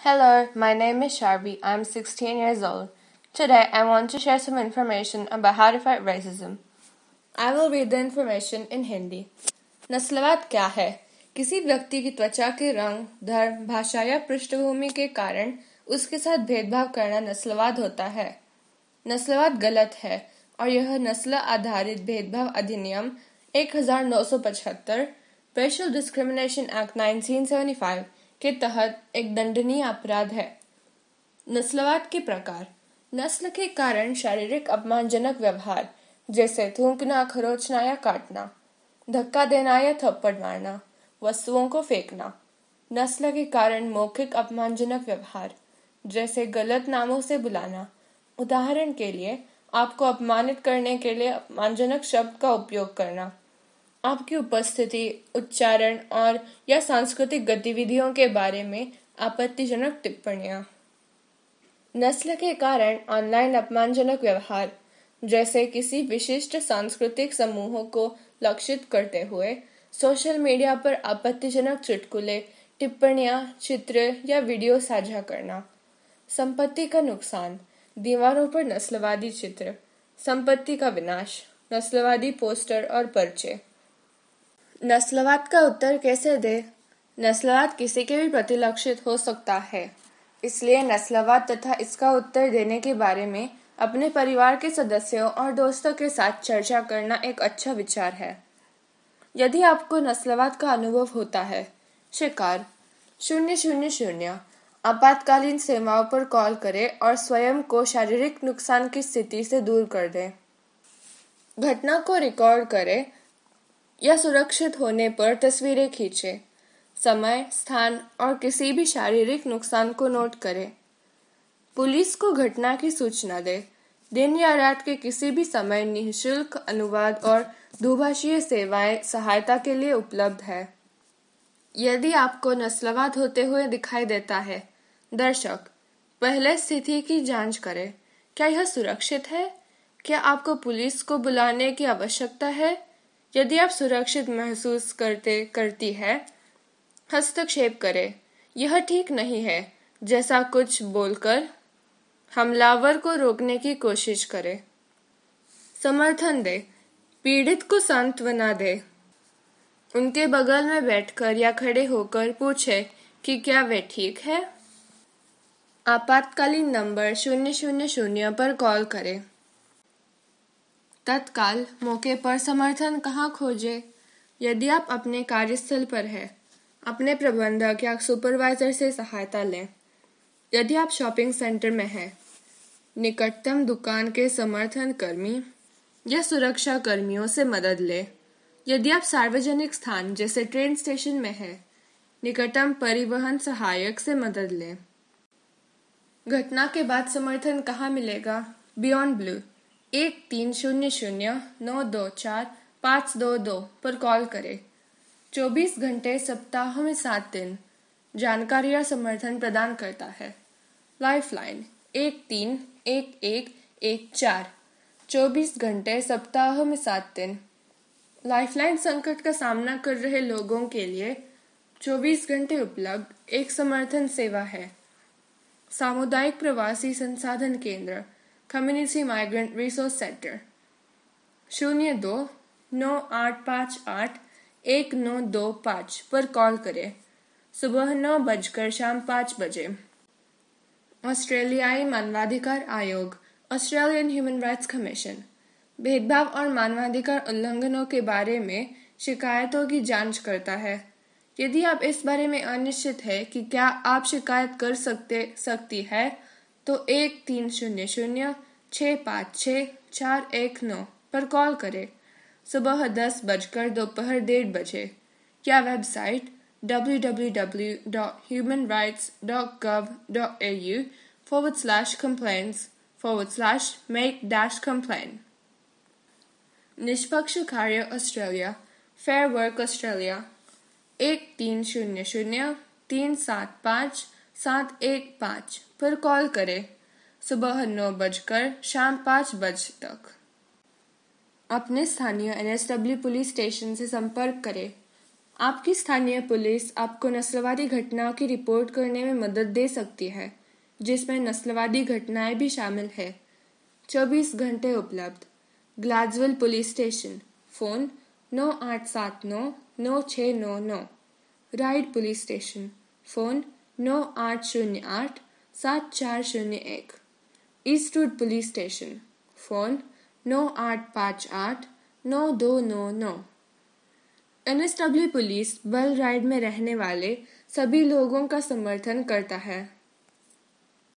Hello, my name is Sharby. I'm 16 years old. Today I want to share some information about how to fight racism. I will read the information in Hindi. नस्लवाद क्या है किसी व्यक्ति की त्वचा के रंग धर्म भाषा या पृष्ठभूमि के कारण उसके साथ भेदभाव करना नस्लवाद होता है नस्लवाद गलत है और यह नस्ल आधारित भेदभाव अधिनियम 1975, Racial Discrimination Act 1975 के तहत एक दंडनीय अपराध है नस्लवाद के प्रकार नस्ल के कारण शारीरिक अपमानजनक व्यवहार जैसे थूकना खरोचना या काटना धक्का देना या थप्पड़ मारना वस्तुओं को फेंकना नस्ल के कारण मौखिक अपमानजनक व्यवहार जैसे गलत नामों से बुलाना उदाहरण के लिए आपको अपमानित करने के लिए अपमानजनक शब्द का उपयोग करना आपकी उपस्थिति उच्चारण और या सांस्कृतिक गतिविधियों के बारे में आपत्तिजनक टिप्पणियां नस्ल के कारण ऑनलाइन अपमानजनक व्यवहार जैसे किसी विशिष्ट सांस्कृतिक समूह को लक्षित करते हुए सोशल मीडिया पर आपत्तिजनक चुटकुले टिप्पणियां चित्र या वीडियो साझा करना संपत्ति का नुकसान दीवारों पर नस्लवादी चित्र संपत्ति का विनाश नस्लवादी पोस्टर और पर्चे नस्लवाद का उत्तर कैसे दे नस्लवाद किसी के भी प्रति लक्षित हो सकता है इसलिए नस्लवाद तथा इसका उत्तर देने के बारे में अपने परिवार के सदस्यों और दोस्तों के साथ चर्चा करना एक अच्छा विचार है यदि आपको नस्लवाद का अनुभव होता है शिकार शून्य शून्य शून्य आपातकालीन सेवाओं पर कॉल करें और स्वयं को शारीरिक नुकसान की स्थिति से दूर कर दें घटना को रिकॉर्ड करें या सुरक्षित होने पर तस्वीरें खींचे समय स्थान और किसी भी शारीरिक नुकसान को नोट करें पुलिस को घटना की सूचना दें दिन या रात के किसी भी समय निःशुल्क अनुवाद और दुभाषीय सेवाएं सहायता के लिए उपलब्ध है यदि आपको नस्लवाद होते हुए दिखाई देता है दर्शक पहले स्थिति की जांच करें क्या यह सुरक्षित है क्या आपको पुलिस को बुलाने की आवश्यकता है यदि आप सुरक्षित महसूस करते करती है हस्तक्षेप करें यह ठीक नहीं है जैसा कुछ बोलकर हमलावर को रोकने की कोशिश करें समर्थन दे पीड़ित को सांत्वना दे उनके बगल में बैठकर या खड़े होकर पूछे कि क्या वे ठीक है आपातकालीन नंबर शून्य शून्य शून्य पर कॉल करें तत्काल मौके पर समर्थन कहाँ खोजे यदि आप अपने कार्यस्थल पर हैं अपने प्रबंधक या सुपरवाइजर से सहायता लें यदि आप शॉपिंग सेंटर में हैं निकटतम दुकान के समर्थन कर्मी या सुरक्षा कर्मियों से मदद लें यदि आप सार्वजनिक स्थान जैसे ट्रेन स्टेशन में हैं निकटतम परिवहन सहायक से मदद लें घटना के बाद समर्थन कहाँ मिलेगा बियॉन्ड ब्लू एक तीन शून्य शून्य नौ दो चार पाँच दो दो पर कॉल करें चौबीस घंटे सप्ताह में सात दिन जानकारी या समर्थन प्रदान करता है लाइफलाइन एक तीन एक एक एक चार चौबीस घंटे सप्ताह में सात दिन लाइफलाइन संकट का सामना कर रहे लोगों के लिए चौबीस घंटे उपलब्ध एक समर्थन सेवा है सामुदायिक प्रवासी संसाधन केंद्र कम्युनिटी माइग्रेंट रिसोर्स सेंटर शून्य दो नौ आठ पाँच आठ एक नौ दो पाँच पर कॉल करें सुबह नौ बजकर शाम पाँच बजे ऑस्ट्रेलियाई मानवाधिकार आयोग ऑस्ट्रेलियन ह्यूमन राइट्स कमीशन भेदभाव और मानवाधिकार उल्लंघनों के बारे में शिकायतों की जांच करता है यदि आप इस बारे में अनिश्चित है कि क्या आप शिकायत कर सकते सकती है तो एक तीन शून्य शून्य छः पाँच छः चार एक नौ पर कॉल करें सुबह दस बजकर दोपहर डेढ़ बजे या website W W W dot dot dot human gov U forward slash complain forward slash make dash complain निष्पक्ष कार्य ऑस्ट्रेलिया फेयर वर्क ऑस्ट्रेलिया एक तीन शून्य शून्य तीन सात पाँच सात एक पाँच पर कॉल करें सुबह नौ बजकर शाम पाँच बज तक अपने स्थानीय एन पुलिस स्टेशन से संपर्क करें आपकी स्थानीय पुलिस आपको नस्लवादी घटनाओं की रिपोर्ट करने में मदद दे सकती है जिसमें नस्लवादी घटनाएं भी शामिल है 24 घंटे उपलब्ध ग्लाजवल पुलिस स्टेशन फोन नौ आठ सात नौ नौ छः नौ नौ राइड पुलिस स्टेशन फोन नौ आठ शून्य आठ सात चार शून्य एक Eastwood police station phone नौ आठ पाँच आठ नौ दो नौ नौ एन एस डब्ल्यू पुलिस बल राइड में रहने वाले सभी लोगों का समर्थन करता है